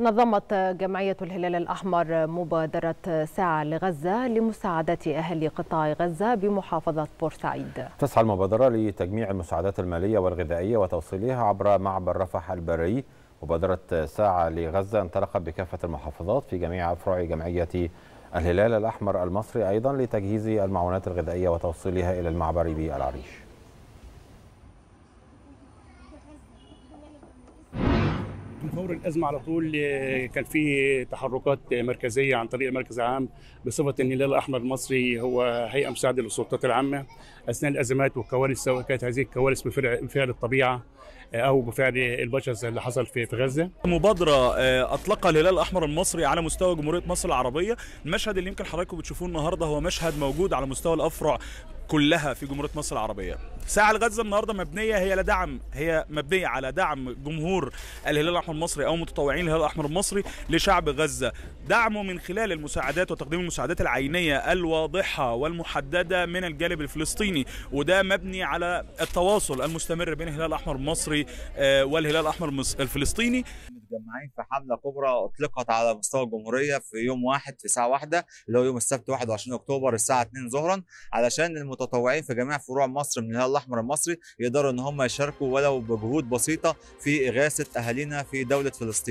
نظمت جمعية الهلال الأحمر مبادرة ساعة لغزة لمساعدة أهل قطاع غزة بمحافظة بورسعيد تسعى المبادرة لتجميع المساعدات المالية والغذائية وتوصيلها عبر معبر رفح البري مبادرة ساعة لغزة انطلقت بكافة المحافظات في جميع أفرع جمعية الهلال الأحمر المصري أيضا لتجهيز المعونات الغذائية وتوصيلها إلى المعبر بالعريش من فور الازمه على طول آه، كان في تحركات مركزيه عن طريق المركز العام بصفه ان الهلال الاحمر المصري هو هيئه مساعده للسلطات العامه اثناء الازمات والكوارث سواء كانت هذه الكوارث بفعل الطبيعه آه، او بفعل البشر زي اللي حصل في غزه. مبادره آه، اطلقها الهلال الاحمر المصري على مستوى جمهوريه مصر العربيه، المشهد اللي يمكن حضراتكم بتشوفوه النهارده هو مشهد موجود على مستوى الافرع كلها في جمهوريه مصر العربيه ساعة الغزة النهارده مبنية هي لا دعم هي مبنية على دعم جمهور الهلال الأحمر المصري أو متطوعين الهلال الأحمر المصري لشعب غزة دعمه من خلال المساعدات وتقديم المساعدات العينية الواضحة والمحددة من الجانب الفلسطيني وده مبني على التواصل المستمر بين الهلال الأحمر المصري آه، والهلال الأحمر الفلسطيني متجمعين في حمله كبرى اطلقت على مستوى الجمهوريه في يوم واحد في ساعه واحده اللي هو يوم السبت 21 اكتوبر الساعه 2 ظهرا علشان المتطوعين في جميع فروع مصر من الهلال الاحمر المصري يقدروا ان هم يشاركوا ولو بجهود بسيطه في اغاثه اهالينا في دوله فلسطين